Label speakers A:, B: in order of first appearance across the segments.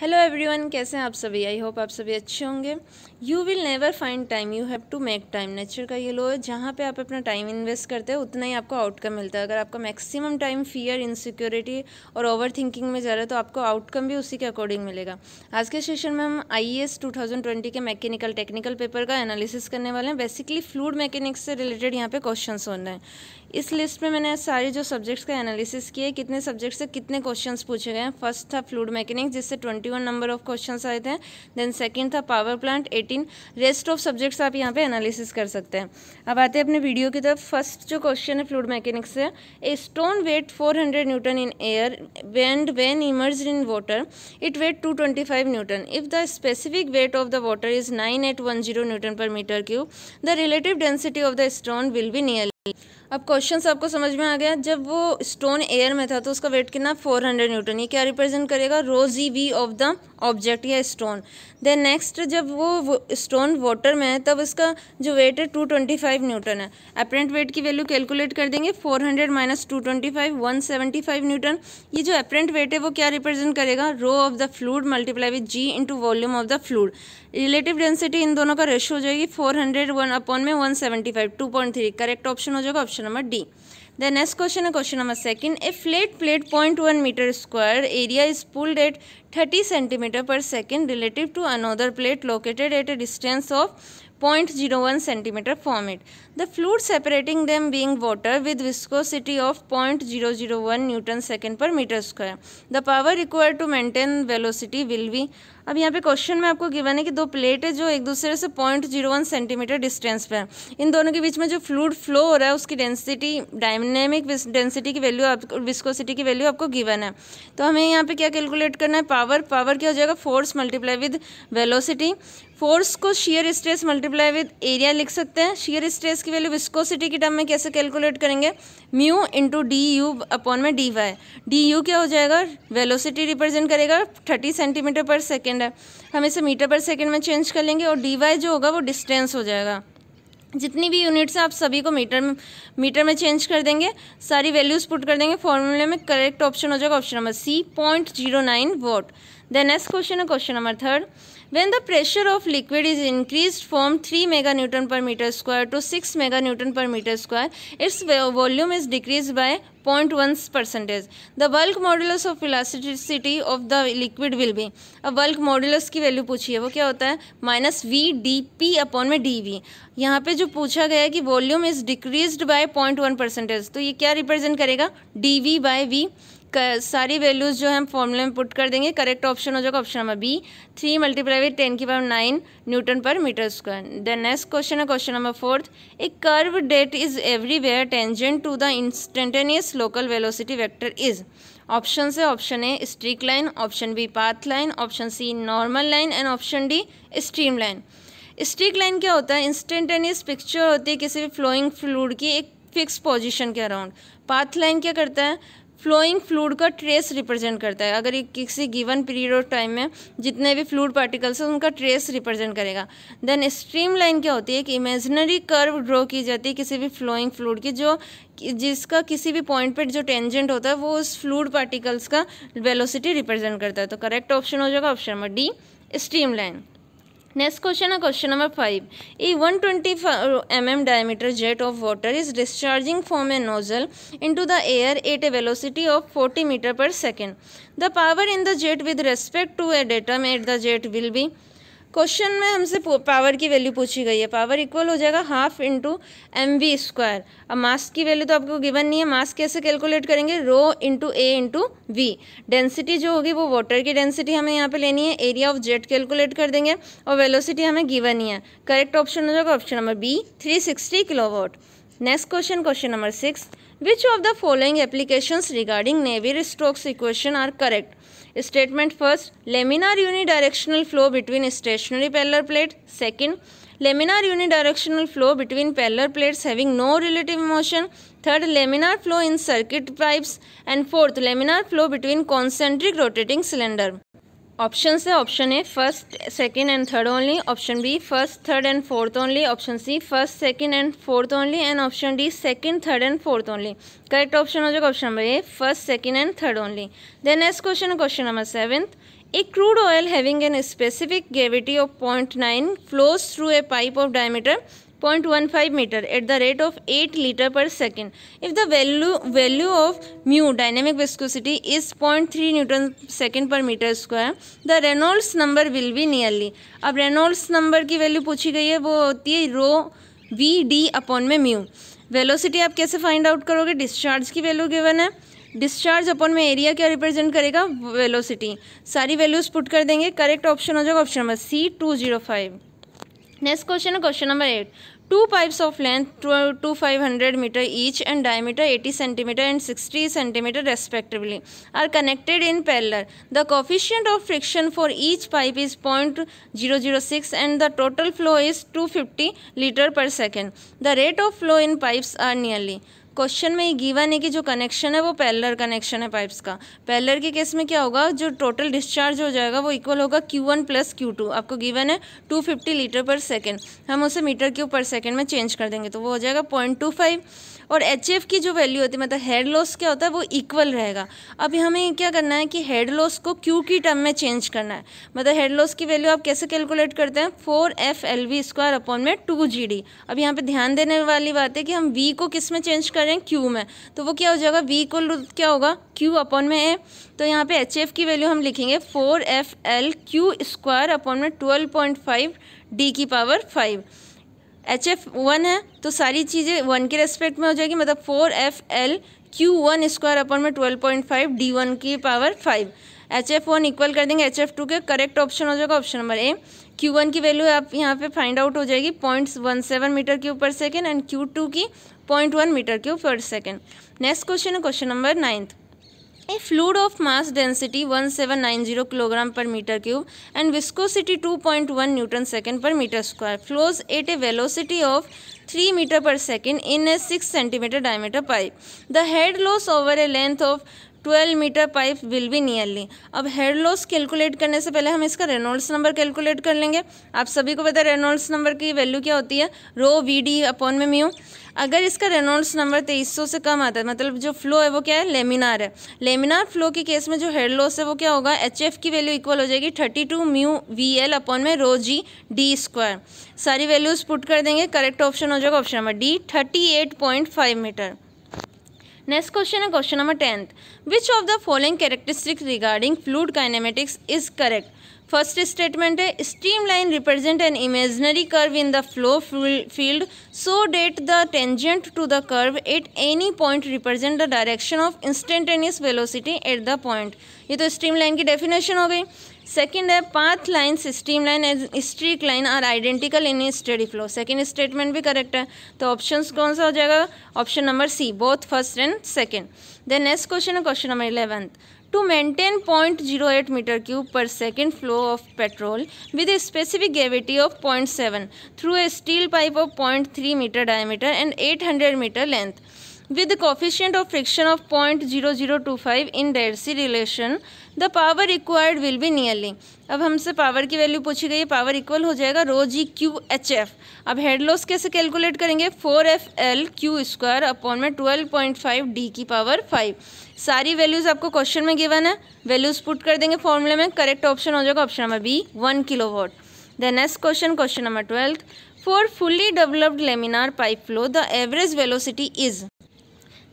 A: Hello everyone कैसे हैं आप सभी आई होप आप सभी अच्छे होंगे you will never find time you have to make time nature का ये लो है जहाँ पे आप अपना टाइम इन्वेस्ट करते हैं उतना ही आपको आउटकम मिलता है अगर आपका मैक्सिमम टाइम फियर इनसिक्योरिटी और ओवर थिंकिंग में जा रहा है तो आपको आउटकम भी उसी के अकॉर्डिंग मिलेगा आज के सेशन में हम आई एस e के मैकेनिकल टेक्निकल पेपर का एनालिसिस करने वाले हैं बेसिकली फ्लूड मैकेनिक्स से रिलेटेड यहाँ पे क्वेश्चन होना है इस लिस्ट में मैंने सारे जो सब्जेक्ट्स का एनालिसिस किया कितने सब्जेक्ट से कितने क्वेश्चंस पूछे गए हैं फर्स्ट था फ्लूड मैकेनिक जिससे 21 नंबर ऑफ क्वेश्चंस आए थे देन सेकंड था power plant 18 rest of subjects आप यहाँ पे एनालिसिस कर सकते हैं अब आते हैं अपने वीडियो की तरफ फर्स्ट जो क्वेश्चन है फ्लूड मैकेनिक से a stone weight four newton in air and when immerse in water it weight two newton if the specific weight of the water is nine newton per metre cube the relative density of the stone will be near अब question आपको समझ में आ गया जब वो stone air में था तो उसका वेट कितना 400 न्यूटन ये क्या रिप्रेजेंट करेगा rho G V of the object या स्टोन देन नेक्स्ट जब वो स्टोन वाटर में है तब उसका जो वेट है 225 न्यूटन है अपरेंट वेट की वैल्यू कैलकुलेट कर देंगे 400 हंड्रेड माइनस टू न्यूटन ये जो अपरेंट वेट है वो क्या रिप्रेजेंट करेगा rho of the fluid multiply with G into volume of the fluid relative density इन दोनों का रेशो हो जाएगी फोर हंड्रेड वन अपॉन में one seventy five two point three correct option हो जाएगा option number D the next question है question number second a flat plate point one metre square area is pulled at thirty centimetre per second relative to another plate located eight A distance of point zero one centimetre form it the fluid separating them being water with viscosity of 0.001 newton second per meter square. The power required to maintain velocity will be अब यहाँ पे question में आपको given है कि दो plate है जो एक दूसरे से 0.01 सेंटीमीटर डिस्टेंस पर है इन दोनों के बीच में जो फ्लूड फ्लो हो रहा है उसकी डेंसिटी डायनेमिक डेंसिटी की वैल्यू आप विस्कोसिटी की वैल्यू आपको गिवन है तो हमें यहाँ पे क्या कैलकुलेट करना है पावर पावर क्या हो जाएगा force multiply with velocity force को shear stress multiply with area लिख सकते हैं शेयर स्ट्रेस इसकी वैल्यू विस्कोसिटी की टर्म में कैसे कैलकुलेट करेंगे mu into D U upon में डी वाई डी यू क्या हो जाएगा वेलोसिटी रिप्रेजेंट करेगा थर्टी सेंटीमीटर पर सेकेंड है हम इसे मीटर पर सेकेंड में चेंज कर लेंगे और डी वाई जो होगा वो डिस्टेंस हो जाएगा जितनी भी यूनिट्स हैं आप सभी को मीटर में मीटर में चेंज कर देंगे सारी वैल्यूज़ पुट कर देंगे फॉर्मूले में करेक्ट ऑप्शन हो जाएगा option number C point zero nine watt The next question, question number third. When the pressure of liquid is increased from 3 meganewton per meter square to 6 meganewton per meter square, its volume is decreased by 0.1 percentage. The bulk modulus of elasticity of the liquid will be. अब bulk modulus की value पूछी है वो क्या होता है minus V D P upon में D V यहाँ पर जो पूछा गया है कि volume is decrease by 0.1 percentage तो ये क्या रिप्रेजेंट करेगा डी वी बाय वी सारी वैल्यूज़ जो है हम फॉर्मूले में पुट कर देंगे करेक्ट ऑप्शन हो जाएगा option number B three multiply with ten की power nine newton per metre square then next question है question number fourth a curve that is everywhere tangent to the instantaneous local velocity vector is option से option A streak line option B path line option C normal line and option D stream line streak line क्या होता है instantaneous picture होती है किसी भी flowing fluid की एक फिक्स पोजिशन के अराउंड पाथ लाइन क्या करता है फ्लोइंग फ्लूड का ट्रेस रिप्रेजेंट करता है अगर ये किसी गिवन पीरियड ऑफ टाइम में जितने भी फ्लूड पार्टिकल्स हैं उनका ट्रेस रिप्रेजेंट करेगा देन स्ट्रीम लाइन क्या होती है एक इमेजिनरी कर्व ड्रॉ की जाती है किसी भी फ्लोइंग फ्लूड की जो जिसका किसी भी पॉइंट पर जो टेंजेंट होता है वो उस फ्लूड पार्टिकल्स का वेलोसिटी रिप्रेजेंट करता है तो करेक्ट ऑप्शन हो जाएगा option number D stream line Next question, question number 5. A 125 mm diameter jet of water is discharging from a nozzle into the air at a velocity of 40 meter per second. The power in the jet with respect to a datum at the jet will be question में हमसे power की value पूछी गई है power equal हो जाएगा half into M V square अब mass की वैल्यू तो आपको गिवन नहीं है मास कैसे कैलकुलेट करेंगे rho into A into V density जो होगी वो वाटर की डेंसिटी हमें यहाँ पे लेनी है एरिया ऑफ जेट कैलकुलेट कर देंगे और वेलोसिटी हमें गिवन ही है करेक्ट ऑप्शन हो जाएगा option number B three sixty kilowatt next question question number six which of the following application regarding Navier Stokes equation are correct Statement first, laminar unidirectional flow between stationary parallel plate. Second, laminar unidirectional flow between parallel plates having no relative motion. Third, laminar flow in circuit pipes. And fourth, laminar flow between concentric rotating cylinder. Option से option A first second and third only option B first third and fourth only option C first second and fourth only and option D second third and fourth only correct option हो जाएगा option number A first second and third only then next question question number seventh crude oil having an specific gravity of point nine flows through a pipe of diameter point one five metre at the rate of eight litre per second if the value value of mu dynamic viscosity is point three newton second per metre square the Reynolds number will be nearly अब Reynolds number की value पूछी गई है वो होती है rho V D upon में mu velocity आप कैसे फाइंड आउट करोगे डिस्चार्ज की वैल्यू गिवन है डिस्चार्ज अपॉन में एरिया क्या रिप्रेजेंट करेगा वेलोसिटी सारी वैल्यूज पुट कर देंगे करेक्ट ऑप्शन हो जाएगा option number C two zero five Next question, question number 8. Two pipes of length 2, 500 meter each and diameter 80 centimeter and 60 centimeter respectively are connected in parallel. The coefficient of friction for each pipe is 0.006 and the total flow is 250 liter per second. The rate of flow in pipes are nearly question में ये given है कि जो connection है वो parallel connection है pipes का parallel के केस में क्या होगा जो टोटल डिस्चार्ज हो जाएगा वो इक्वल होगा Q one plus Q two आपको गिवन है two fifty litre per second हम उसे मीटर क्यूब पर सेकेंड में चेंज कर देंगे तो वो हो जाएगा पॉइंट टू फाइव और एच एफ की जो वैल्यू होती है मतलब हेड लॉस क्या होता है वो इक्वल रहेगा अब हमें क्या करना है कि हेड लॉस को क्यू की टर्म में चेंज करना है मतलब हेड लॉस की वैल्यू आप कैसे कैलकुलेट करते हैं four F L V square upon में टू जी डी अब यहाँ पर ध्यान देने वाली बात है कि हम वी को किस में चेंज करें रहे हैं क्यू में तो वो क्या हो जाएगा वी इक्वल क्या होगा क्यू अपॉन में ए तो यहाँ पे एच एफ की वैल्यू हम लिखेंगे four F L Q square upon में ट्वेल्व पॉइंट फाइव डी की power five H F one है तो सारी चीज़ें वन के रेस्पेक्ट में हो जाएगी मतलब four F L Q one square upon में twelve point five D one की power five H F one equal कर देंगे एच एफ टू के करेक्ट ऑप्शन हो जाएगा option number A Q one की वैल्यू आप यहाँ पे फाइंड आउट हो जाएगी points one seven metre cube ऊपर सेकेंड एंड क्यू टू की point one metre cube per second next question है question number ninth a fluid of mass density one seven nine zero kilogram per metre cube and viscosity two point one newton second per metre square flows at a velocity of three metre per second in a six centimetre diameter pipe the head loss over a length of twelve metre pipe will be nearly अब head loss calculate करने से पहले हम इसका Reynolds number calculate कर लेंगे आप सभी को पता है रेनोल्ड्स नंबर की वैल्यू क्या होती है रो वी डी अपॉन में म्यू अगर इसका रेनॉल्ड्स नंबर तेईस सौ से कम आता है मतलब जो फ्लो है वो क्या है लेमिनार है लेमिनार फ्लो के केस में जो हेड लॉस है वो क्या होगा एच एफ की वैल्यू इक्वल हो जाएगी thirty two mu V L upon में रो जी डी स्क्वायर सारी वैल्यूज़ पुट कर देंगे करेक्ट ऑप्शन हो जाएगा option number D thirty eight point five metre next question है question number tenth which of the following characteristic regarding fluid kinematics is correct first statement है stream line represent an imaginary curve in the flow field so date the tangent to the curve at any point represent the direction of instantaneous velocity at the point ये तो stream line की definition हो गई second है path line stream line and streak line are identical in steady flow second statement भी correct है तो option कौन सा हो जाएगा option number C both first and second then next question है question number eleventh to maintain 0.08 meter cube per second flow of petrol with a specific gravity of 0.7 through a steel pipe of 0.3 meter diameter and 800 meter length. With of friction of point zero zero two five in Darcy relation the power required will be nearly अब हमसे power की value पूछी गई है power equal हो जाएगा rho G Q H F अब head loss कैसे कैलकुलेट करेंगे four F L Q square upon में ट्वेल्व पॉइंट फाइव डी की पावर फाइव सारी वैल्यूज़ आपको क्वेश्चन में गिवन है वैल्यूज़ पुट कर देंगे फॉर्मूले में करेक्ट ऑप्शन हो जाएगा option number B one kilo watt the next question question number twelfth for fully developed laminar pipe flow the average velocity is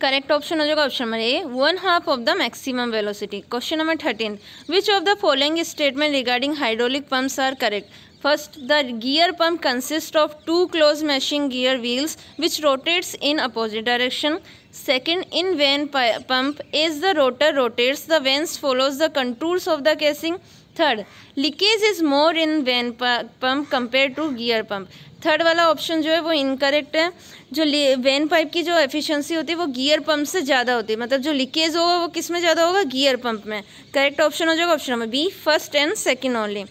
A: correct option हो जाएगा option number A one half of the maximum velocity question number thirteen which of the following statement regarding hydraulic pumps are correct first the gear pump consist of two close meshing gear wheels which rotates in opposite direction second in vane pump is the rotor rotates the vanes follows the controls of the casing third leakage is more in vane pump compare to gear pump third वाला option जो है वो incorrect है जो van pipe की जो efficiency होती है वो गियर पंप से ज़्यादा होती है मतलब जो लीकेज होगा वो किस में ज़्यादा होगा गियर पंप में करेक्ट ऑप्शन हो जाएगा option number B first and second only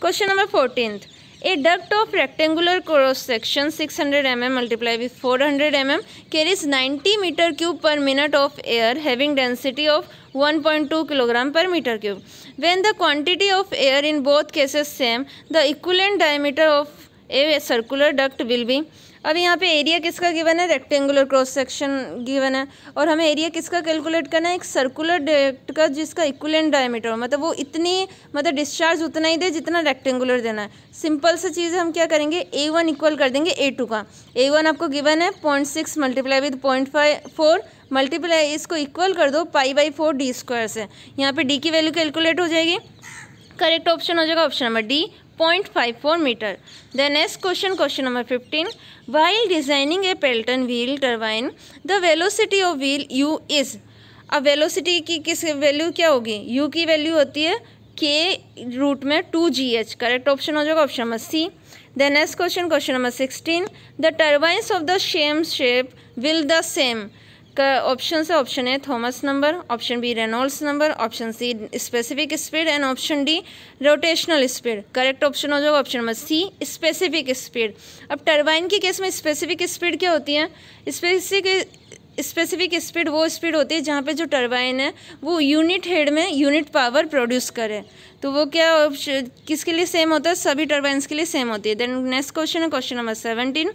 A: question number fourteenth a duct of rectangular cross section 600 hundred M M multiply with four hundred M M carries is ninety metre cube per minute of air having density of one point two kilogram per metre cube when the quantity of air in both cases same the equivalent diameter of a circular duct will be अब यहाँ पे area किसका given है rectangular cross section given है और हमें area किसका calculate करना है एक सर्कुलर डक्ट का जिसका इक्वलेंट डायमीटर हो मतलब वो इतनी मतलब डिस्चार्ज उतना ही दे जितना रेक्टेंगुलर देना है सिंपल सा चीज़ हम क्या करेंगे ए वन इक्वल कर देंगे ए टू का ए वन आपको गिवन है point six multiply with point five four multiply इसको इक्वल कर दो pi by four D square से यहाँ पे डी की वैल्यू कैलकुलेट हो जाएगी करेक्ट ऑप्शन हो जाएगा option number D point five four metre the next question question number fifteen while designing a Pelton wheel turbine the velocity of wheel U is अब velocity की किस value क्या होगी you की वैल्यू होती है के रूट में two G H correct option हो जाएगा option number C the next question question number sixteen the turbines of the same shape will the same का ऑप्शन से option A Thomas number option B Reynolds number option C specific speed and option D rotational speed correct option हो जाएगा option number C specific speed अब turbine के case में specific speed क्या होती है स्पेसिफिक स्पेसिफिक स्पीड वो speed होती है जहाँ पे जो टर्बाइन है वो यूनिट हेड में यूनिट पावर प्रोड्यूस करे तो वो क्या किसके लिए सेम होता है सभी टर्बाइन के लिए सेम होती है देन नेक्स्ट क्वेश्चन है question number seventeen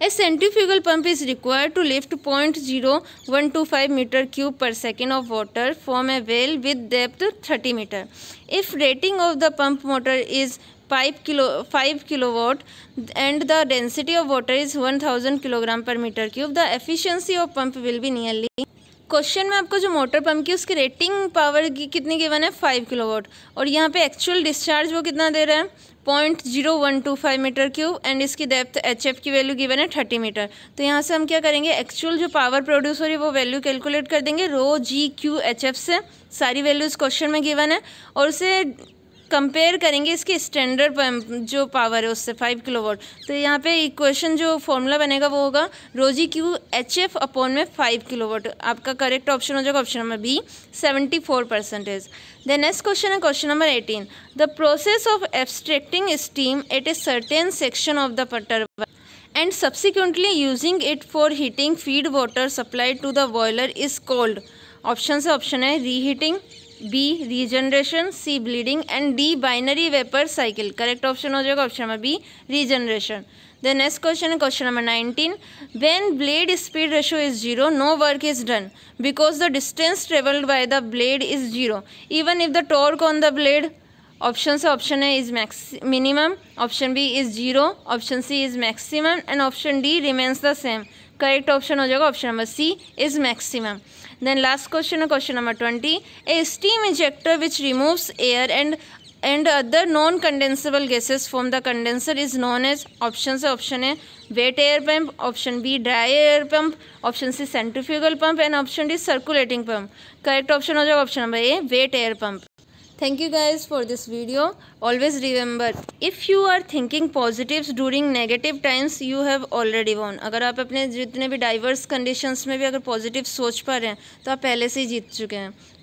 A: A centrifugal pump is required to lift 0.0125 meter cube per second of water from a well with depth 30 meter. If rating of the pump motor is 5 kilo 5 kilowatt and the density of water is 1000 kilogram per meter cube the efficiency of pump will be nearly question में आपको जो motor pump की उसकी rating power की कितनी given है five kilowatt और यहाँ पे एक्चुअल डिस्चार्ज वो कितना दे रहा है point zero one two five metre cube and इसकी डेप्थ एच एफ की वैल्यू गिवन है थर्टी मीटर तो यहाँ से हम क्या करेंगे एक्चुअल जो पावर प्रोड्यूस हो रही है वो वैल्यू कैलकुलेट कर देंगे rho G Q H F से सारी वैल्यूज़ क्वेश्चन में गिवन है और उसे कंपेयर करेंगे इसके स्टैंडर्ड जो पावर है उससे फाइव किलो वोट तो यहाँ पे इक्वेशन जो फॉर्मूला बनेगा वो होगा rho G Q H F upon में फाइव किलो वोट आपका करेक्ट ऑप्शन हो जाएगा option number B seventy four percentage the next question है question number eighteen the process of abstracting steam at a certain section of the putter and subsequently using it for heating feed water supply to the boiler is called option से option है reheating B regeneration C bleeding and D binary vapour cycle correct option हो जाएगा option number B regeneration the next question है question number nineteen when blade speed ratio is zero no work is done because the distance travelled by the blade is zero even if the torque on the blade option से option है is max minimum option B is zero option C is maximum and option D remains the same correct option हो जाएगा option number C is maximum then last question question number 20 a steam ejector which removes air and and other non condensable gases from the condenser is known as option से option है wet air pump option B dry air pump option C centrifugal pump and option D circulating pump correct option हो जाएगा option number A wet air pump thank you guys for this video always remember if you are thinking positive during negative times you have already won अगर आप अपने जितने भी diverse conditions में भी अगर पॉजिटिव सोच पा रहे हैं तो आप पहले से ही जीत चुके हैं